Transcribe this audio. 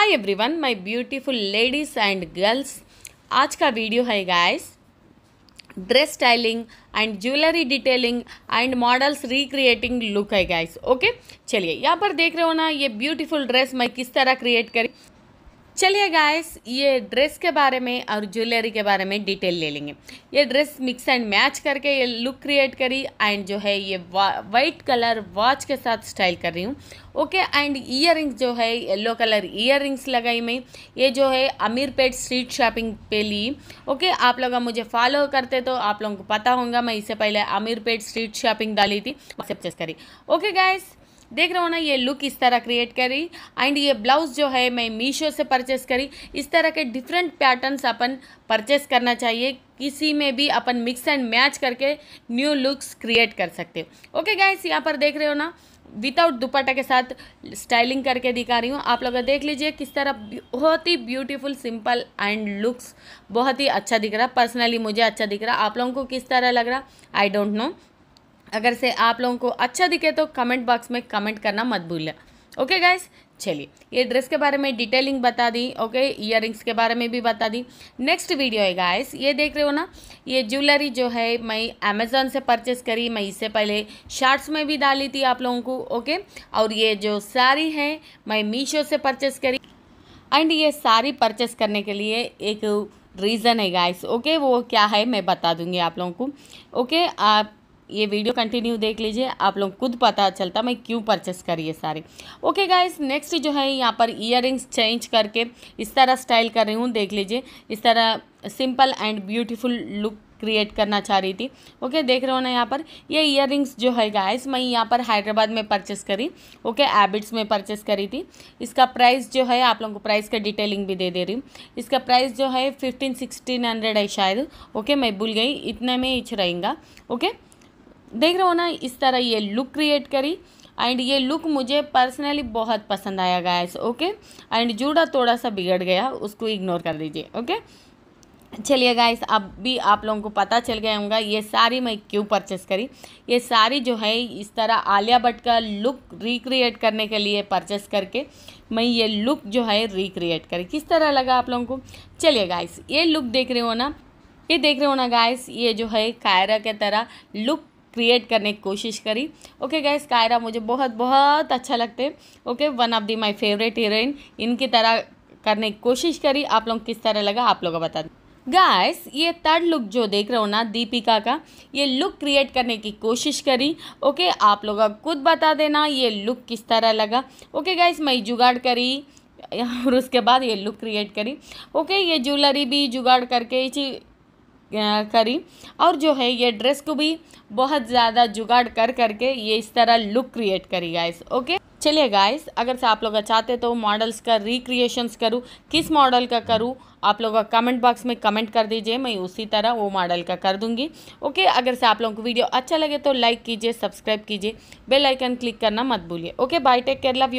hi everyone my beautiful ladies and girls आज का video है guys dress styling and jewellery detailing and models recreating look है guys okay चलिए यहाँ पर देख रहे हो ना ये ब्यूटीफुल ड्रेस मैं किस तरह क्रिएट करी चलिए गाइस ये ड्रेस के बारे में और ज्वेलरी के बारे में डिटेल ले लेंगे ये ड्रेस मिक्स एंड मैच करके ये लुक क्रिएट करी एंड जो है ये वाइट कलर वॉच के साथ स्टाइल कर रही हूँ ओके एंड ईयर जो है येलो कलर ईयर लगाई मैं ये जो है अमीर पेट स्ट्रीट शॉपिंग पे ली ओके आप लोग मुझे फॉलो करते तो आप लोगों को पता होगा मैं इससे पहले अमीर पेट स्ट्रीट शॉपिंग डाली थी परचेस करी ओके गाइस देख रहे हो ना ये लुक इस तरह क्रिएट करी एंड ये ब्लाउज़ जो है मैं मीशो से परचेस करी इस तरह के डिफरेंट पैटर्न्स अपन परचेस करना चाहिए किसी में भी अपन मिक्स एंड मैच करके न्यू लुक्स क्रिएट कर सकते हो ओके गाइस यहाँ पर देख रहे हो ना विदाउट दुपट्टा के साथ स्टाइलिंग करके दिखा रही हूँ आप लोग देख लीजिए किस तरह बहुत ही ब्यूटीफुल सिंपल एंड लुक्स बहुत ही अच्छा दिख रहा पर्सनली मुझे अच्छा दिख रहा आप लोगों को किस तरह लग रहा आई डोंट नो अगर से आप लोगों को अच्छा दिखे तो कमेंट बॉक्स में कमेंट करना मत भूलना ओके गाइस चलिए ये ड्रेस के बारे में डिटेलिंग बता दी ओके इयर के बारे में भी बता दी नेक्स्ट वीडियो है गाइस ये देख रहे हो ना ये ज्वेलरी जो है मैं अमेज़ोन से परचेस करी मैं इससे पहले शार्ट्स में भी डाली थी आप लोगों को ओके और ये जो साड़ी है मैं मीशो से परचेस करी एंड ये साड़ी परचेस करने के लिए एक रीज़न है गाइस ओके वो क्या है मैं बता दूंगी आप लोगों को ओके आप ये वीडियो कंटिन्यू देख लीजिए आप लोग खुद पता चलता मैं क्यों परचेस करी है सारी ओके गाइस नेक्स्ट जो है यहाँ पर इयर चेंज करके इस तरह स्टाइल कर रही हूँ देख लीजिए इस तरह simple and beautiful look create करना चाह रही थी ओके देख रहे हो ना यहाँ पर ये इयर जो है गाइस मैं यहाँ पर हैदराबाद में परचेस करी ओके एबिट्स में परचेस करी थी इसका प्राइस जो है आप लोगों को प्राइस का डिटेलिंग भी दे दे रही हूँ इसका प्राइस जो है फिफ्टीन सिक्सटीन हंड्रेड है शायद ओके मैं भूल गई इतने में ही रहेंगे ओके देख रहे हो ना इस तरह ये लुक क्रिएट करी एंड ये लुक मुझे पर्सनली बहुत पसंद आया गायस ओके एंड जूड़ा थोड़ा सा बिगड़ गया उसको इग्नोर कर दीजिए ओके चलिए गाइस अब भी आप लोगों को पता चल गया होगा ये साड़ी मैं क्यों परचेस करी ये साड़ी जो है इस तरह आलिया भट्ट का लुक रिक्रिएट करने के लिए परचेस करके मैं ये लुक जो है रिक्रिएट करी किस तरह लगा आप लोगों को चलिए गाइस ये लुक देख रहे हो ना ये देख रहे हो ना गाइस ये जो है कायरा के तरह लुक क्रिएट करने की कोशिश करी ओके गैस कायरा मुझे बहुत बहुत अच्छा लगते okay one of the my favourite heroine इनकी तरह करने की कोशिश करी आप लोग किस तरह लगा आप लोगों को बता दें गाइस ये थर्ड लुक जो देख रहे हो ना दीपिका का ये लुक क्रिएट करने की कोशिश करी ओके आप लोग खुद बता देना ये लुक किस तरह लगा ओके गाइस मैं जुगाड़ करी और उसके बाद ये लुक क्रिएट करी ओके ये ज्वेलरी भी जुगाड़ करके करी और जो है ये ड्रेस को भी बहुत ज़्यादा जुगाड़ कर करके ये इस तरह लुक क्रिएट करी गाइस ओके चलिए गाइस अगर से आप लोग चाहते तो मॉडल्स का रिक्रिएशंस करूँ किस मॉडल का करूँ आप लोग कमेंट बॉक्स में कमेंट कर दीजिए मैं उसी तरह वो मॉडल का कर दूंगी ओके अगर से आप लोगों को वीडियो अच्छा लगे तो लाइक कीजिए सब्सक्राइब कीजिए बेलाइकन क्लिक करना मत भूलिए okay bye take care love you